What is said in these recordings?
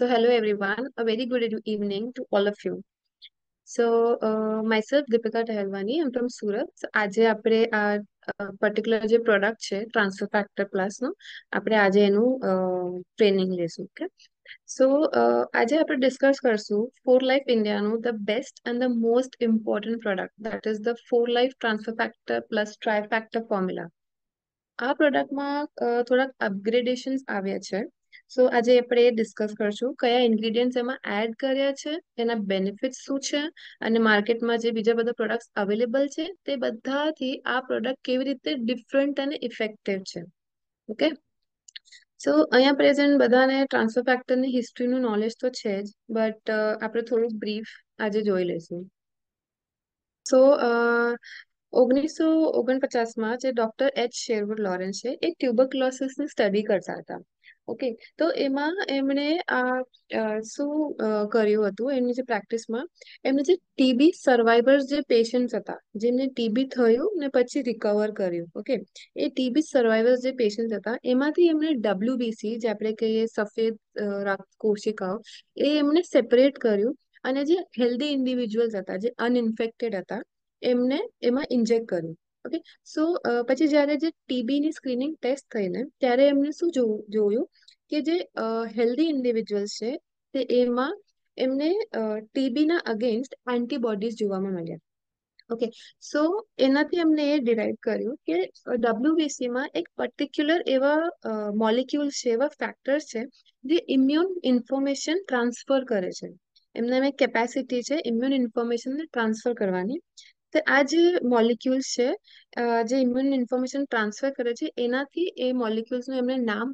So hello everyone, a very good evening to all of you. So uh, myself Deepika Tehelwani, I'm from Surat. So આજે આપણે આ particular જે product છે transfer factor પ્લસનો આપણે આજે એનું ટ્રેનિંગ લેશું ઓકે સો આજે આપણે ડિસ્કસ કરશું ફોર લાઈફ ઇન્ડિયાનું the best and the most important product that is the four life transfer factor plus tri factor formula આ પ્રોડક્ટમાં થોડાક અપગ્રેડેશન્સ આવ્યા છે સો આજે આપણે ડિસ્કસ કરશું કયા ઇન્ગ્રીડિયન્ટ્સ એમાં એડ કર્યા છે એના બેનિફિટ શું છે અને માર્કેટમાં જે બીજા બધા પ્રોડક્ટ્સ અવેલેબલ છે તે બધાથી આ પ્રોડક્ટ કેવી રીતે ડિફરન્ટ અને ઇફેક્ટિવ છે ઓકે સો અહીંયા પ્રેઝન્ટ બધાને ટ્રાન્સફર ફેક્ટરની હિસ્ટ્રીનું નોલેજ તો છે જ બટ આપણે થોડુંક બ્રીફ આજે જોઈ લઈશું સો ઓગણીસો ઓગણપચાસમાં જે ડોક્ટર એચ શેરવુડ લોરેન્સ છે એ ટ્યુબરક્લોસિસની સ્ટડી કરતા હતા ઓકે તો એમાં એમણે આ શું કર્યું હતું એમની જે પ્રેક્ટિસમાં એમને જે ટીબી સર્વાઈવર્સ જે પેશન્ટ હતા જેમને ટીબી થયું ને પછી રિકવર કર્યું ઓકે એ ટીબી સર્વાઈવર્સ જે પેશન્ટ્સ હતા એમાંથી એમણે ડબ્લ્યુબીસી જે આપણે કહીએ સફેદ કોશિકાઓ એ એમને સેપરેટ કર્યું અને જે હેલ્ધી ઇન્ડિવિજ્યુઅલ્સ હતા જે અનઇન્ફેક્ટેડ હતા એમને એમાં ઇન્જેક્ટ કર્યું ઓકે સો પછી જ્યારે જે ટીબીની સ્ક્રીનિંગ ટેસ્ટ થઈને ત્યારે એમને શું જોયું કે જે હેલ્ધી ઇન્ડિવિજ્યુઅલ્સ છે તે એમાં એમને ટીબીના અગેન્સ્ટ એન્ટીબોડીઝ જોવામાં મળ્યા ઓકે સો એનાથી એમને એ ડિરાઈવ કર્યું કે ડબ્લ્યુબીસીમાં એક પર્ટિક્યુલર એવા મોલિક્યુલ છે એવા ફેક્ટર્સ છે જે ઇમ્યુન ઇન્ફોર્મેશન ટ્રાન્સફર કરે છે એમને એમ કેપેસિટી છે ઇમ્યુન ઇન્ફોર્મેશનને ટ્રાન્સફર કરવાની તો આ જે મોલિક્યુલ્સ છે જે ઇમ્યુન ઇન્ફોર્મેશન ટ્રાન્સફર કરે છે એનાથી એ મોલિક્યુલ્સનું એમણે નામ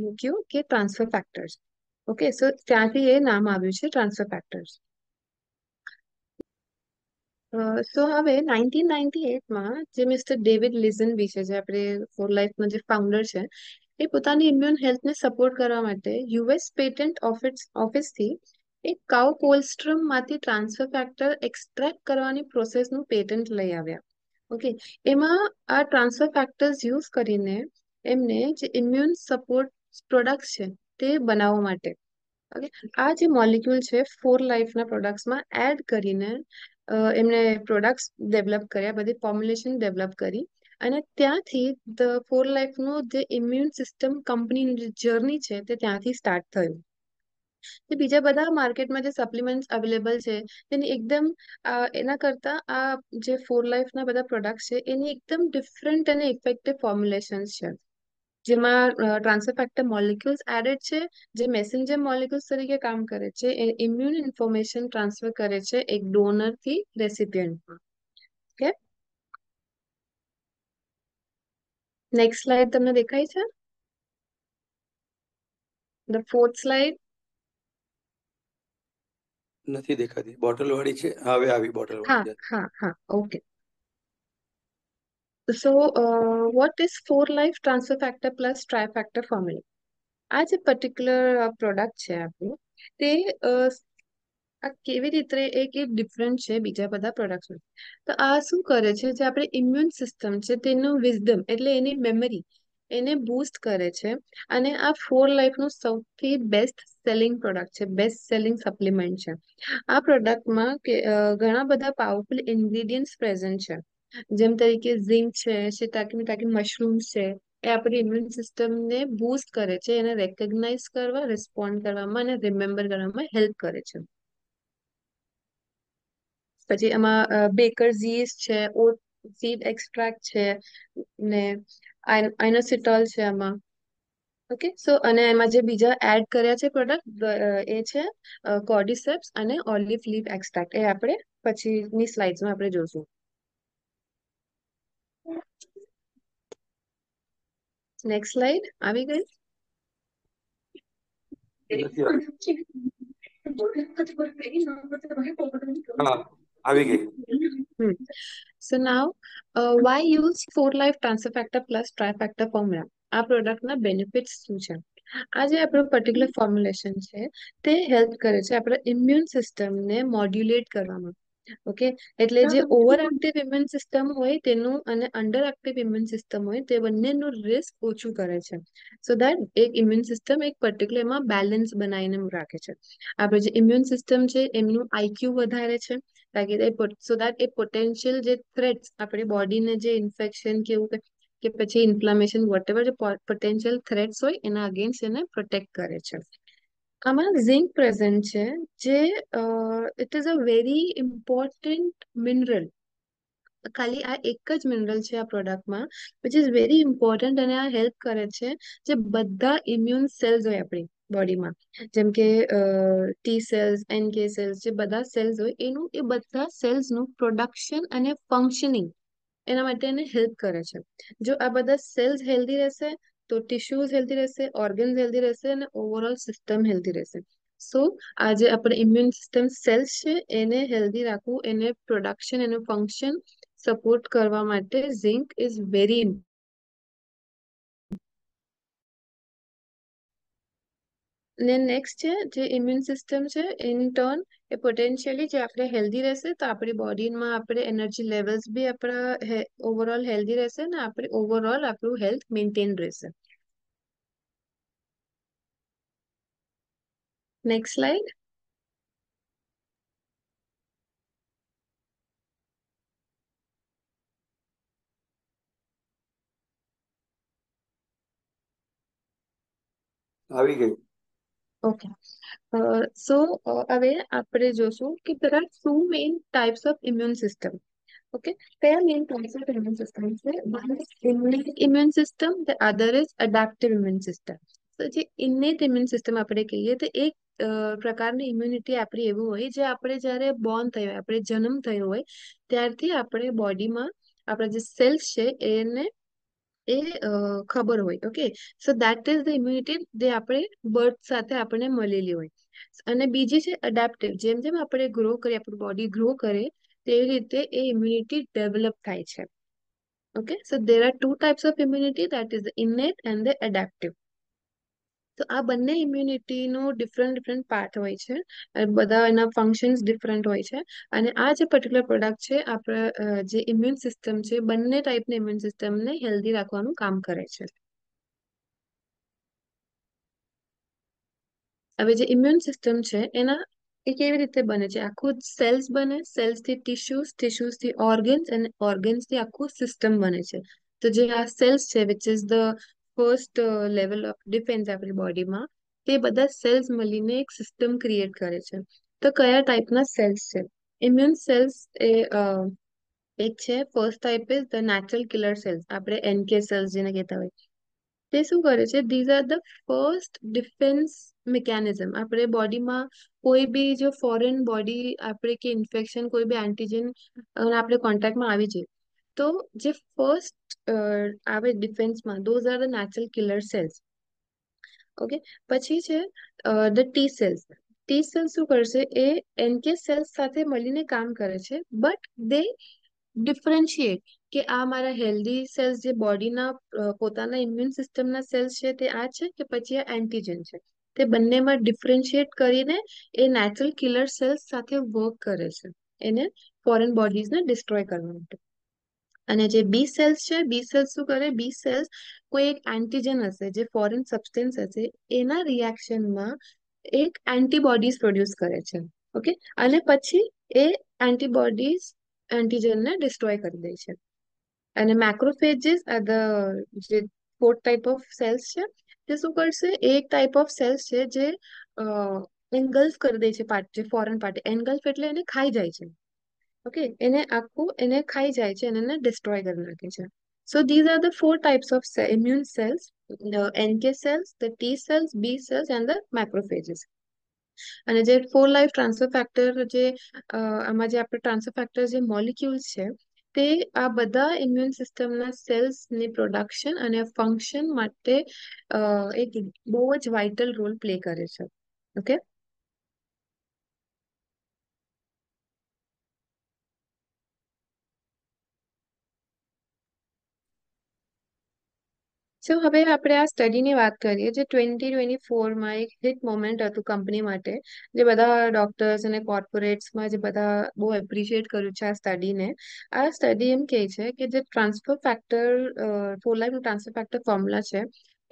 મૂક્યું કે ટ્રાન્સફર ફેક્ટર્સ ઓકે સો ત્યાંથી એ નામ આવ્યું છે ટ્રાન્સફર ફેક્ટર્સ સો હવે નાઇન્ટીન નાઇન્ટી એટમાં જે મિસ્ટર ડેવિડ લિઝન વિશે જે આપણે ફોર લાઈફના જે ફાઉન્ડર છે એ પોતાની ઇમ્યુન હેલ્થને સપોર્ટ કરવા માટે યુએસ પેટન્ટ ઓફિસ ઓફિસથી એક કાઉ કોલ્સ્ટ્રમમાંથી ટ્રાન્સફર ફેક્ટર એક્સટ્રેક્ટ કરવાની પ્રોસેસનું પેટન્ટ લઈ આવ્યા ઓકે એમાં આ ટ્રાન્સફર ફેક્ટર્સ યુઝ કરીને એમને જે ઇમ્યુન સપોર્ટ પ્રોડક્ટ્સ છે તે બનાવવા માટે ઓકે આ જે મોલિક્યુલ છે ફોર લાઈફના પ્રોડક્ટ્સમાં એડ કરીને એમને પ્રોડક્ટ્સ ડેવલપ કર્યા બધી ફોર્મ્યુલેશન ડેવલપ કરી અને ત્યાંથી ધ ફોર લાઈફનું જે ઇમ્યુન સિસ્ટમ કંપનીનું જે જર્ની છે તે ત્યાંથી સ્ટાર્ટ થયું જે બીજા બધા માર્કેટમાં જે સપ્લિમેન્ટ્સ અવેલેબલ છે તેની એકદમ એના કરતાં આ જે ફોર લાઈફના બધા પ્રોડક્ટ છે એની એકદમ ડિફરન્ટ અને ઇફેક્ટિવ ફોર્મ્યુલેશન્સ છે જેમાં ટ્રાન્સફર મોલિક્યુલ્સ એડેડ છે જે મેસેન્જર મોલિક્યુલ્સ તરીકે કામ કરે છે એ ઇમ્યુન ઇન્ફોર્મેશન ટ્રાન્સફર કરે છે એક ડોનર થી રેસિપિયન્ટમાં ઓકે નેક્સ્ટ સ્લાઇડ તમને દેખાય છે ધ ફોર્થ સ્લાઇડ નથી દેખાતી બોટલ વાળી છે હવે આવી bottle okay so what is four life transfer factor plus tri factor formula આ જે પર્ટિક્યુલર પ્રોડક્ટ uh, છે આપણું તે uh, આ કેવી રીતે એક એ ડિફરન્ટ છે બીજા બધા પ્રોડક્ટ તો આ શું કરે છે જે આપણે ઇમ્યુન સિસ્ટમ છે તેનું વિઝડમ એટલે એની મેમરી એને બૂસ્ટ કરે છે અને આ ફોર લાઈફનું સૌથી બેસ્ટ સેલિંગ પ્રોડક્ટ છે બેસ્ટ સેલિંગ સપ્લિમેન્ટ છે આ પ્રોડક્ટમાં ઘણા બધા પાવરફુલ ઇન્ગ્રીડિયન્ટ્સ પ્રેઝન્ટ છે જેમ તરીકે ઝિંક છે શેતાકીની તાકી મશરૂમ્સ છે એ આપણી ઇમ્યુન સિસ્ટમને બુસ્ટ કરે છે એને રેકગ્નાઇઝ કરવા રિસ્પોન્ડ કરવામાં અને રિમેમ્બર કરવામાં હેલ્પ કરે છે પછી એમાં બેકર ઝીસ છે ઓટ સીડ એક્સ્ટ્રેક્ટ છે ને આઇનોસિટોલ છે આમાં ઓકે સો અને એમાં જે બીજા એડ કર્યા છે પ્રોડક્ટ એ છે કોર્ડિસેપ્સ અને ઓલિવ લીફ એક્સટ્રેક્ટ એ આપણે પછીની સ્લાઇડ્સમાં આપણે જોશું નેક્સ્ટ સ્લાઇડ આવી ગઈ હા આવી ગઈ so now why use four life transfer factor plus tri factor formula આ પ્રોડક્ટના બેનિફિટ્સ શું છે આ જે આપણું પર્ટિક્યુલર ફોર્મ્યુલેશન છે તે હેલ્પ કરે છે આપણા ઇમ્યુન સિસ્ટમને મોડ્યુલેટ કરવામાં ઓકે એટલે જે ઓવર એક્ટિવ ઇમ્યુન સિસ્ટમ હોય તેનું અને અંડર એક્ટિવ ઇમ્યુન સિસ્ટમ હોય તે બંનેનું રિસ્ક ઓછું કરે છે સો દેટ એક ઇમ્યુન સિસ્ટમ એક પર્ટિક્યુલર એમાં બેલેન્સ બનાવીને રાખે છે આપણે જે ઇમ્યુન સિસ્ટમ છે એમનું આઈક્યુ વધારે છે તાકી એ સો દેટ એ પોટેન્શિયલ જે થ્રેટ્સ આપણી બોડીને જે ઇન્ફેક્શન કે એવું કે પછી ઇન્ફ્લામેશન વોટ એવર જે પોટેન્શિયલ થ્રેટ્સ હોય એના અગેન્સ્ટ એને પ્રોટેક્ટ કરે છે આમાં ઝિંક પ્રેઝન્ટ છે જે it is a very important mineral ખાલી આ એક જ મિનરલ છે આ પ્રોડક્ટમાં વિચ ઇઝ વેરી ઇમ્પોર્ટન્ટ અને આ હેલ્પ કરે છે જે બધા ઇમ્યુન સેલ્સ હોય આપણી બોડીમાં જેમ કે ટી સેલ્સ એનકે સેલ્સ જે બધા સેલ્સ હોય એનું એ બધા સેલ્સનું પ્રોડક્શન અને ફંક્શનિંગ એના માટે એને હેલ્પ કરે છે જો આ બધા સેલ્સ હેલ્ધી રહેશે તો ટિશ્યુઝ હેલ્ધી રહેશે ઓર્ગન્સ હેલ્ધી રહેશે અને ઓવરઓલ સિસ્ટમ હેલ્ધી રહેશે સો આજે આપણે ઇમ્યુન સિસ્ટમ સેલ્સ છે એને હેલ્ધી રાખવું એને પ્રોડક્શન એનું ફંક્શન સપોર્ટ કરવા માટે ઝિંક ઇઝ વેરી ને નેક્સ્ટ છે જે ઇમ્યુન સિસ્ટમ છે ઇન ટર્ન એ પોટેન્શિયલી જે આપણે હેલ્ધી રહેશે તો આપણી બોડીમાં આપણે એનર્જી લેવલ્સ બી આપણા ઓવરઓલ હેલ્ધી રહેશે ને આપણે ઓવરઓલ આપણું હેલ્થ મેન્ટેન રહેશે નેક્સ્ટ સ્લાઇડ આવી ગઈ ઓકે સો હવે આપણે જોશું કે there are two main types of immune system okay કયા main types of immune system છે one is innate immune system the other is adaptive immune system તો જે ઇનેટ ઇમ્યુન સિસ્ટમ આપણે કહીએ તો એક પ્રકારની ઇમ્યુનિટી આપણી એવું હોય જે આપણે જ્યારે બોર્ન થયો હોય આપણે જન્મ થયો હોય ત્યારથી આપણે બોડીમાં આપણા જે સેલ્સ છે એને એ ખબર હોય okay so that is the immunity જે આપણે બર્થ સાથે આપણને મળેલી હોય અને બીજી છે અડેપ્ટિવ જેમ જેમ આપણે ગ્રો કરીએ આપણું બોડી ગ્રો કરે તેવી રીતે એ ઇમ્યુનિટી ડેવલપ થાય છે okay so there are two types of immunity that is the innate and the adaptive તો આ બંને ઇમ્યુનિટીનો ડિફરન્ટ ડિફરન્ટ પાર્ટ હોય છે બધા એના ફંક્શન્સ ડિફરન્ટ હોય છે અને આ જે પર્ટિક્યુલર પ્રોડક્ટ છે આપણે જે ઇમ્યુન સિસ્ટમ છે બંને ટાઈપની ઇમ્યુન સિસ્ટમને હેલ્ધી રાખવાનું કામ કરે છે હવે જે ઇમ્યુન સિસ્ટમ છે એના એ કેવી રીતે બને છે આખું સેલ્સ બને સેલ્સથી ટીશ્યુઝ ટીશ્યુઝથી ઓર્ગન્સ અને ઓર્ગન્સથી આખું સિસ્ટમ બને છે તો જે આ સેલ્સ છે which is the first level of defence આપણી બોડીમાં તે બધા સેલ્સ મળીને એક સિસ્ટમ ક્રિએટ કરે છે તો કયા ટાઈપના સેલ્સ છે ઇમ્યુન સેલ્સ એ એક છે first type is the natural killer cells આપણે એનકે સેલ્સ જેને કહેતા હોય તે શું કરે છે these are the first defence mechanism આપણે બોડીમાં કોઈ બી જો ફોરેન બોડી આપણે કે ઇન્ફેક્શન કોઈ બી એન્ટીજન આપણે કોન્ટેક્ટમાં આવી જાય તો જે ફર્સ્ટ આવે ડિફેન્સમાં those are the natural killer cells okay પછી છે the T cells T cells શું કરશે એ એનકે સેલ્સ સાથે મળીને કામ કરે છે બટ દે ડિફરન્શિએટ કે આ મારા હેલ્ધી સેલ્સ જે બોડીના પોતાના ઇમ્યુન સિસ્ટમના સેલ્સ છે તે આ છે કે પછી આ એન્ટીજન છે તે બંનેમાં ડિફરન્શિએટ કરીને એ નેચરલ કિલર સેલ્સ સાથે વર્ક કરે છે એને ફોરેન બોડીઝને ડિસ્ટ્રોય કરવા માટે અને જે બી સેલ્સ છે બી સેલ્સ શું કરે બી સેલ્સ કોઈ એક એન્ટીજન હશે જે ફોરેન સબસ્ટન્સ હશે એના રિએક્શનમાં એક એન્ટીબોડીઝ પ્રોડ્યુસ કરે છે ઓકે અને પછી એ એન્ટીબોડીઝ એન્ટીજનને ડિસ્ટ્રોય કરી દે છે અને મેક્રોફેજીસ ધ જે ફોર્થ ટાઈપ ઓફ સેલ્સ છે તે શું કરશે એક ટાઈપ ઓફ સેલ્સ છે જે એન્ગલ્ફ કરી દે છે પાર્ટ જે ફોરેન પાર્ટ એન્ગલ્ફ એટલે એને ખાઈ જાય છે ઓકે એને આખું એને ખાઈ જાય છે અને એને ડિસ્ટ્રોય કરી નાખે છે so these are the four types of immune cells NK cells the T cells B cells and the macrophages અને જે ફોર લાઈફ ટ્રાન્સફર ફેક્ટર જે આમાં જે આપણે ટ્રાન્સફર ફેક્ટર જે મોલિક્યુલ્સ છે તે આ બધા ઇમ્યુન સિસ્ટમના સેલ્સની પ્રોડક્શન અને ફંક્શન માટે એક બહુ જ વાઇટલ રોલ પ્લે કરે છે ઓકે સો હવે આપણે આ સ્ટડીની વાત કરીએ જે ટ્વેન્ટી ટ્વેન્ટી ફોરમાં એક હિટ મોમેન્ટ હતું કંપની માટે જે બધા ડોક્ટર્સ અને કોર્પોરેટ્સમાં જે બધા બહુ એપ્રિશિએટ કર્યું છે આ સ્ટડીને આ સ્ટડી એમ કહે છે કે જે transfer factor four life transfer factor formula છે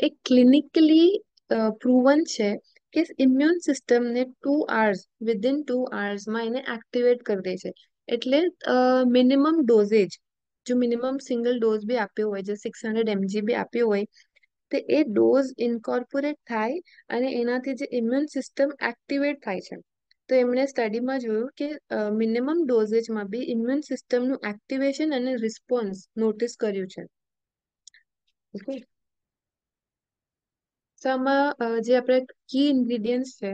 એ ક્લિનિકલી પ્રુવન છે કે ઇમ્યુન સિસ્ટમને ટુ આવર્સ વિધિન ટુ આવર્સમાં એને એક્ટિવેટ કરી દે છે એટલે મિનિમમ ડોઝેજ જો મિનિમમ સિંગલ ડોઝ બી આપ્યો હોય જે સિક્સ હંડ્રેડ એમજી બી આપ્યો હોય તો એ ડોઝ ઇન્કોર્પોરેટ થાય અને એનાથી જે ઇમ્યુન સિસ્ટમ એક્ટિવેટ થાય છે તો એમણે સ્ટડીમાં જોયું કે મિનિમમ ડોઝેજમાં બી ઇમ્યુન સિસ્ટમનું એક્ટિવેશન અને રિસ્પોન્સ નોટિસ કર્યું છે આમાં જે આપણે કી ઇન્ગ્રીડિયન્ટ છે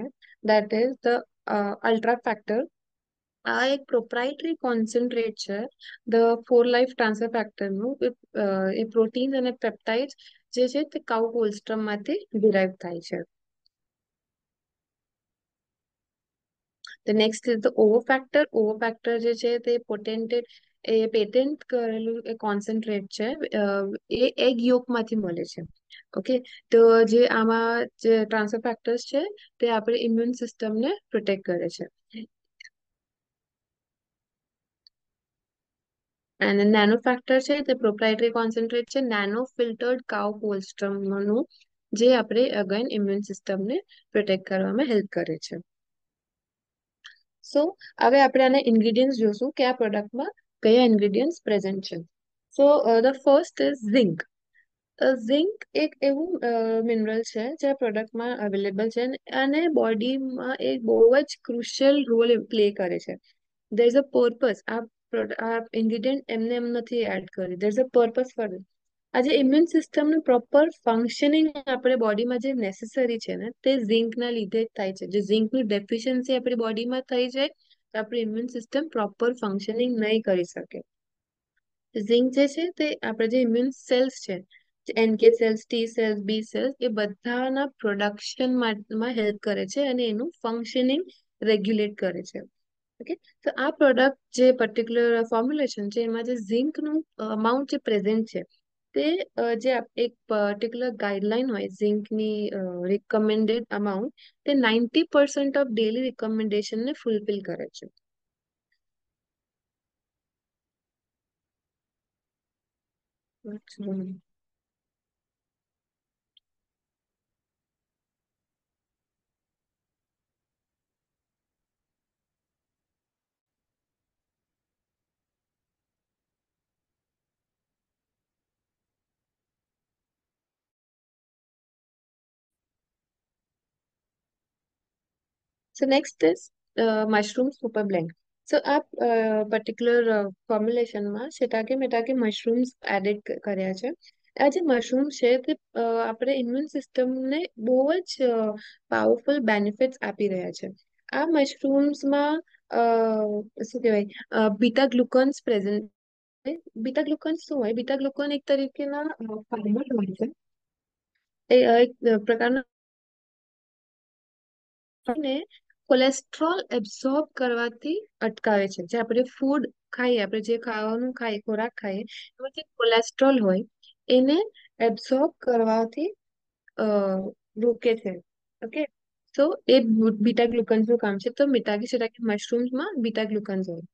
that is the ultra factor આ એક પ્રોપ્રાઇટરી કોન્સન્ટ્રેટ છે ધ ફોર લાઈફ ટ્રાન્સફર ફેક્ટરનું એ પ્રોટીન અને પેપ્ટાઇડ જે છે તે કાઉ કોલસ્ટ્રમમાંથી ડિરાઈવ થાય છે the next is the ovo factor ovo factor જે છે તે પોટેન્ટેડ એ પેટેન્ટ કરેલું એ કોન્સન્ટ્રેટ છે એ એગ યોકમાંથી મળે છે ઓકે તો જે આમાં જે ટ્રાન્સફર ફેક્ટર્સ છે તે આપણે ઇમ્યુન સિસ્ટમને પ્રોટેક્ટ કરે છે અને નેનો ફેક્ટર છે તે પ્રોપ્રાઇટરી કોન્સન્ટ્રેટ છે નેનો ફિલ્ટર્ડ કાઉ કોલ્સ્ટ્રમનું જે આપણે અગેન ઇમ્યુન સિસ્ટમને પ્રોટેક્ટ કરવામાં હેલ્પ કરે છે સો હવે આપણે આના ઇન્ગ્રીડિયન્ટ જોશું કે આ પ્રોડક્ટમાં કયા ઇન્ગ્રીડિયન્ટ પ્રેઝન્ટ છે so the first is zinc zinc એક એવું મિનરલ છે જે આ પ્રોડક્ટમાં અવેલેબલ છે અને બોડીમાં એ બહુ જ ક્રુશિયલ રોલ પ્લે કરે છે દેર ઇઝ અ પર્પઝ આ ઇન્ગ્રીડિયન્ટ એમને એમ નથી એડ કરી there is a purpose for that આજે ઇમ્યુન સિસ્ટમનું પ્રોપર ફંક્શનિંગ આપણે બોડીમાં જે નેસેસરી છે ને તે ઝિંકના લીધે જ થાય છે જો ઝિંકની ડેફિશિયન્સી આપણી બોડીમાં થઈ જાય તો આપણી ઇમ્યુન સિસ્ટમ પ્રોપર ફંક્શનિંગ નહીં કરી શકે ઝિંક જે છે તે આપણે જે ઇમ્યુન સેલ્સ છે NK cells T cells B cells એ બધાના પ્રોડક્શનમાં હેલ્પ કરે છે અને એનું ફંક્શનિંગ રેગ્યુલેટ કરે છે ઓકે તો આ પ્રોડક્ટ જે પર્ટિક્યુલર ફોર્મ્યુલેશન છે એમાં જે ઝિંકનું અમાઉન્ટ જે પ્રેઝન્ટ છે તે જે એક પર્ટિક્યુલર ગાઈડલાઈન હોય ઝિંકની રિકમેન્ડેડ અમાઉન્ટ તે નાઇન્ટી પર્સન્ટ ઓફ ડેલી રિકમેન્ડેશનને ફૂલફિલ કરે છે What's wrong? So next is uh, mushroom super blend. So આ પર્ટિક્યુલર ફોર્મ્યુલેશનમાં શેટાકે મેટાકે મશરૂમ્સ એડેડ કર્યા છે આ જે મશરૂમ છે તે આપણે ઇમ્યુન સિસ્ટમને બહુ જ પાવરફુલ બેનિફિટ્સ આપી રહ્યા છે આ મશરૂમ્સમાં શું કહેવાય beta glucans present beta glucans શું હોય બીટા ગ્લુકોન એક તરીકેના ફાઇબર હોય છે એ એક પ્રકારના અને કોલેસ્ટ્રોલ એબ્સોર્બ કરવાથી અટકાવે છે જે આપણે ફૂડ ખાઈએ આપણે જે ખાવાનું ખાઈએ ખોરાક ખાઈએ એમાં જે કોલેસ્ટ્રોલ હોય એને એબ્સોર્બ કરવાથી રોકે છે ઓકે તો એ બીટા ગ્લુકન્સનું કામ છે તો મિટાગી શેટાગી મશરૂમ્સમાં બીટા ગ્લુકન્સ હોય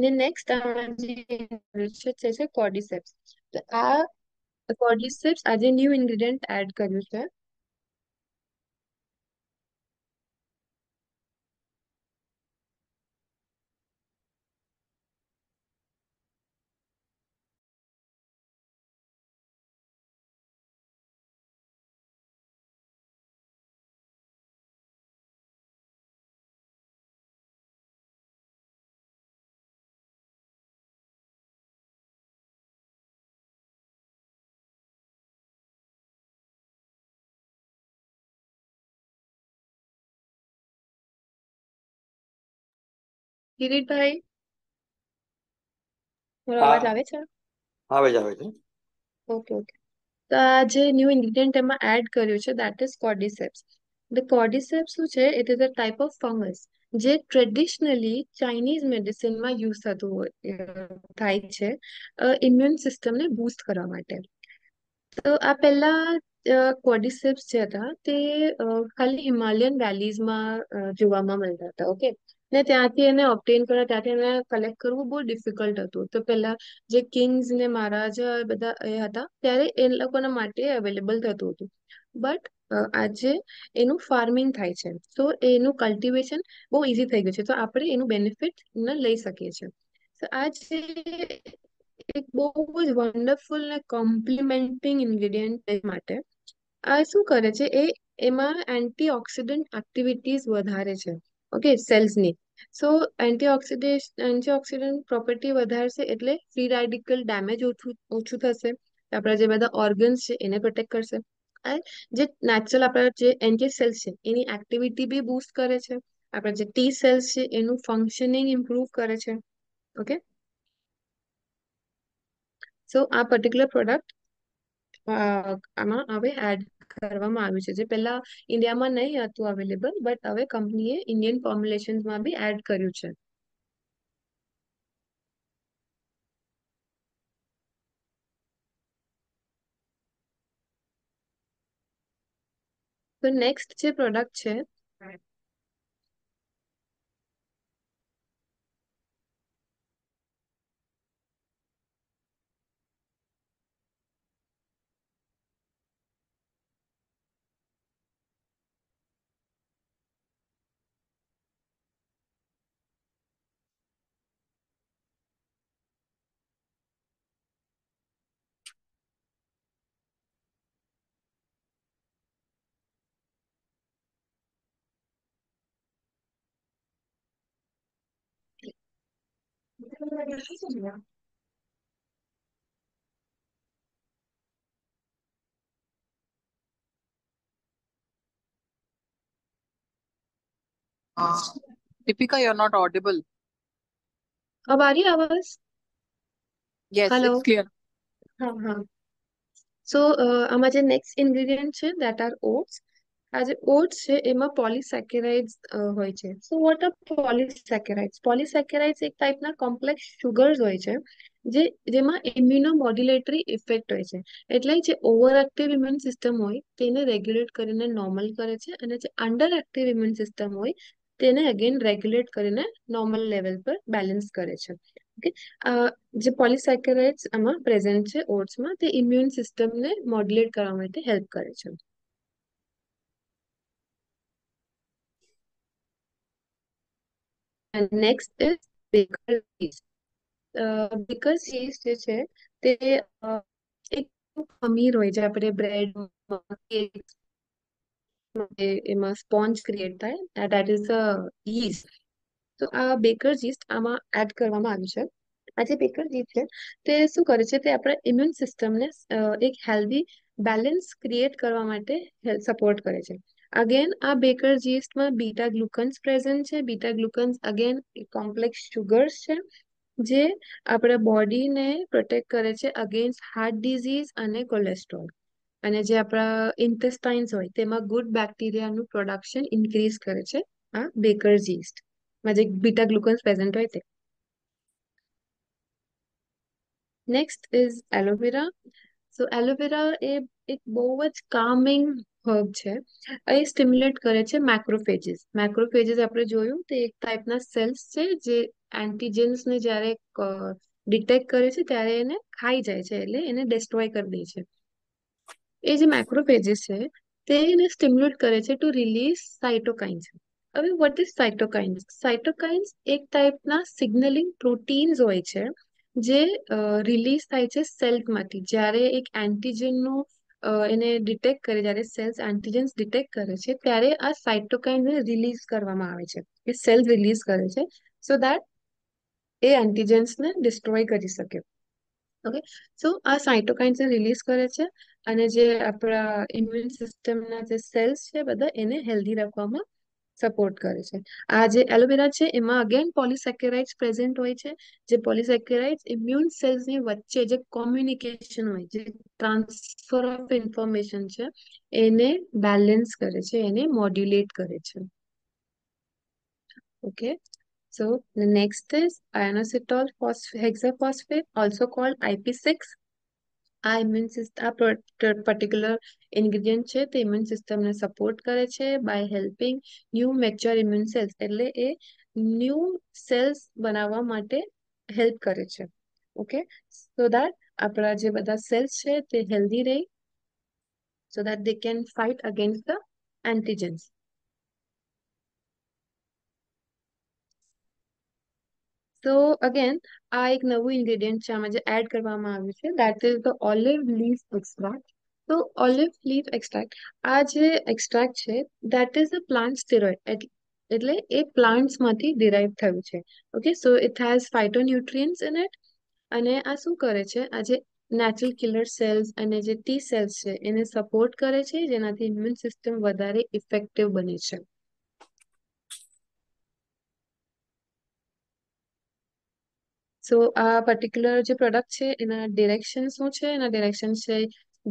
The next I'm છે કોર્ડિસેપ્સ આ કોર્ડિસેપ્સ આજે ન્યુ ઇન્ગ્રેડિયન્ટ એડ કર્યું છે કિરીટભાઈ મારો અવાજ આવે છે આવે જ આવે છે ઓકે ઓકે તો આ જે ન્યૂ ઇન્ગ્રેડિયન્ટ એમાં એડ કર્યું છે that is cordyceps the cordyceps શું છે it is a type of fungus જે ટ્રેડિશનલી ચાઇનીઝ મેડિસિનમાં યુઝ થતું થાય છે ઇમ્યુન સિસ્ટમને બૂસ્ટ કરવા માટે તો આ પહેલા કોર્ડિસેપ્સ જે હતા તે ખાલી હિમાલયન વેલીઝમાં જોવામાં મળતા હતા ઓકે ને ત્યાંથી એને ઓપ્ટેન કરવા ત્યાંથી એને કલેક્ટ કરવું બહુ ડિફિકલ્ટ હતું તો પહેલા જે કિંગ્સ ને મહારાજા બધા એ હતા ત્યારે એ લોકોના માટે અવેલેબલ થતું હતું બટ આજે એનું ફાર્મિંગ થાય છે તો એનું કલ્ટિવેશન બહુ ઇઝી થઈ ગયું છે તો આપણે એનું બેનિફિટ ને લઈ શકીએ છીએ તો આ એક બહુ જ વન્ડરફુલ ને કોમ્પ્લિમેન્ટિંગ ઇન્ગ્રેડિયન્ટ માટે આ શું કરે છે એ એમાં એન્ટીઓક્સિડન્ટ ઓક્સિડન્ટ એક્ટિવિટીઝ વધારે છે ઓકે સેલ્સની સો એન્ટીઓક્સિડેશન એન્ટીઓક્સિડન્ટ પ્રોપર્ટી વધારશે એટલે ફ્રી રેડિકલ ડેમેજ ઓછું ઓછું થશે આપણા જે બધા ઓર્ગન્સ છે એને પ્રોટેક્ટ કરશે અને જે નેચરલ આપણા જે એન્ટી સેલ્સ છે એની એક્ટિવિટી બી બૂસ્ટ કરે છે આપણા જે ટી સેલ્સ છે એનું ફંક્શનિંગ ઇમ્પ્રૂવ કરે છે ઓકે સો આ પર્ટિક્યુલર પ્રોડક્ટ આમાં હવે એડ કરવામાં આવ્યું છે જે પહેલા ઇન્ડિયામાં નહીં હતું અવેલેબલ બટ હવે કંપનીએ ઇન્ડિયન ફોર્મ્યુલેશન્સમાં બી એડ કર્યું છે તો નેક્સ્ટ જે પ્રોડક્ટ છે Deepika, you're not audible. How are you, Avas? Yes, Hello. it's clear. Uh So, uh, our next ingredients that are oats. આ જે ઓટ્સ છે એમાં પોલિસેકેરાઇડ્સ હોય છે સો વોટ આર પોલિસેકેરાઇડ્સ પોલિસેકેરાઇડ્સ એક ટાઈપના કોમ્પ્લેક્સ શુગર્સ હોય છે જે જેમાં ઇમ્યુનો મોડ્યુલેટરી ઇફેક્ટ હોય છે એટલે જે ઓવર એક્ટિવ ઇમ્યુન સિસ્ટમ હોય તેને રેગ્યુલેટ કરીને નોર્મલ કરે છે અને જે અંડર એક્ટિવ ઇમ્યુન સિસ્ટમ હોય તેને અગેન રેગ્યુલેટ કરીને નોર્મલ લેવલ પર બેલેન્સ કરે છે ઓકે જે પોલિસેકેરાઇડ્સ આમાં પ્રેઝન્ટ છે ઓટ્સમાં તે ઇમ્યુન સિસ્ટમને મોડ્યુલેટ કરવા માટે હેલ્પ કરે છે And next is baker yeast. Baker yeast જે છે તે એક ખમીર હોય છે આપણે બ્રેડમાં એમાં સ્પોન્જ ક્રિએટ થાય દેટ ઇઝ અ yeast. તો આ બેકર yeast આમાં એડ કરવામાં આવ્યું છે આ જે બેકર yeast છે તે શું કરે છે તે આપણા ઇમ્યુન સિસ્ટમને એક હેલ્ધી બેલેન્સ ક્રિએટ કરવા માટે સપોર્ટ કરે છે અગેન આ બેકર જીસ્ટમાં બીટા ગ્લુકન્સ પ્રેઝન્ટ છે beta glucans again complex sugars છે જે આપણા બોડીને પ્રોટેક્ટ કરે છે અગેન્સ્ટ હાર્ટ ડિઝીઝ અને કોલેસ્ટ્રોલ અને જે આપણા ઇન્ટેસ્ટાઇન્સ હોય તેમાં ગુડ બેક્ટેરિયાનું પ્રોડક્શન ઇન્ક્રીઝ કરે છે આ બેકર જીસ્ટમાં જે બીટા ગ્લુકન્સ પ્રેઝન્ટ હોય તે next is aloe vera so aloe vera બહુ જ કામિંગ હર્બ છે એ સ્ટિમ્યુલેટ કરે છે મેક્રોફેજીસ મેક્રોફેજીસ આપણે જોયું તે એક ટાઈપના સેલ્સ છે જે એન્ટીજન્સને જ્યારે ડિટેક્ટ કરે છે ત્યારે એને ખાઈ જાય છે એટલે એને ડેસ્ટ્રોય કરી દે છે એ જે મેક્રોફેજીસ છે તે એને સ્ટિમ્યુલેટ કરે છે ટુ રિલીઝ સાઇટોકાઇન્સ હવે વોટ ઇઝ સાઇટોકાઇન્સ સાઇટોકાઇન્સ એક ટાઈપના સિગ્નલિંગ પ્રોટીન્સ હોય છે જે રિલીઝ થાય છે સેલ્સમાંથી જ્યારે એક એન્ટીજનનું એને ડિટેક્ટ કરે જ્યારે સેલ્સ એન્ટીજન્સ ડિટેક્ટ કરે છે ત્યારે આ સાઇટોકાઇનને રિલીઝ કરવામાં આવે છે એ સેલ રિલીઝ કરે છે સો દેટ એ એન્ટીજન્સને ડિસ્ટ્રોય કરી શકે ઓકે સો આ સાઇટોકાઇન્સને રિલીઝ કરે છે અને જે આપણા ઇમ્યુન સિસ્ટમના જે સેલ્સ છે બધા એને હેલ્ધી રાખવામાં સપોર્ટ કરે છે આ જે એલોવેરા છે એમાં અગેન પોલિસેકેરાઇડ્સ પ્રેઝન્ટ હોય છે જે પોલિસેકેરાઇડ્સ ઇમ્યુન સેલ્સની વચ્ચે જે કોમ્યુનિકેશન હોય જે ટ્રાન્સફર ઓફ ઇન્ફોર્મેશન છે એને બેલેન્સ કરે છે એને મોડ્યુલેટ કરે છે okay so the next is ionositol also also called six આ ઇમ્યુન સિસ્ટમ આ પર્ટિક્યુલર ઇન્ગ્રીડિયન્ટ છે તે ઇમ્યુન સિસ્ટમને સપોર્ટ કરે છે by helping new mature immune cells એટલે એ ન્યૂ સેલ્સ બનાવવા માટે હેલ્પ કરે છે ઓકે સો દેટ આપણા જે બધા સેલ્સ છે તે હેલ્ધી રહે so that they can fight against the antigens તો અગેન આ એક નવું ઇન્ગ્રેડિયન્ટ છે આમાં જે એડ કરવામાં આવ્યું છે that is the olive leaf extract તો ઓલિવ લીફ એક્સ્ટ્રેક્ટ આ જે એક્સ્ટ્રેક્ટ છે that is a plant steroid એટલે એ પ્લાન્ટ્સમાંથી ડિરાઈવ થયું છે okay so it has phytonutrients in it અને આ શું કરે છે આ જે નેચરલ કિલર સેલ્સ અને જે ટી સેલ્સ છે એને સપોર્ટ કરે છે જેનાથી ઇમ્યુન સિસ્ટમ વધારે ઇફેક્ટિવ બને છે સો આ પર્ટિક્યુલર જે પ્રોડક્ટ છે એના ડિરેક્શન શું છે એના ડિરેક્શન છે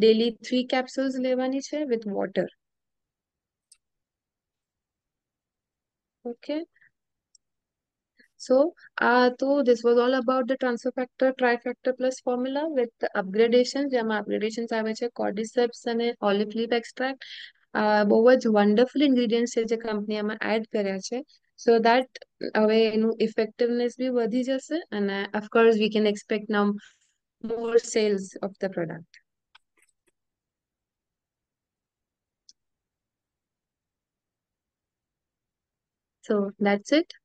ડેલી થ્રી કેપ્સ્યુલ્સ લેવાની છે વિથ વોટર ઓકે સો આ તો this was all about the transfer factor tri factor plus formula with upgradation જેમાં અપગ્રેડેશન્સ આવે છે કોડિસેપ્સ અને ઓલિફલીપ એક્સ્ટ્રેક્ટ બહુ જ વન્ડરફુલ ઇન્ગ્રીડિયન્ટ છે જે કંપની આમાં એડ કર્યા છે so that uh, way, એનું effectiveness worthy, just જશે and uh, of course we can expect now more sales of the product so that's it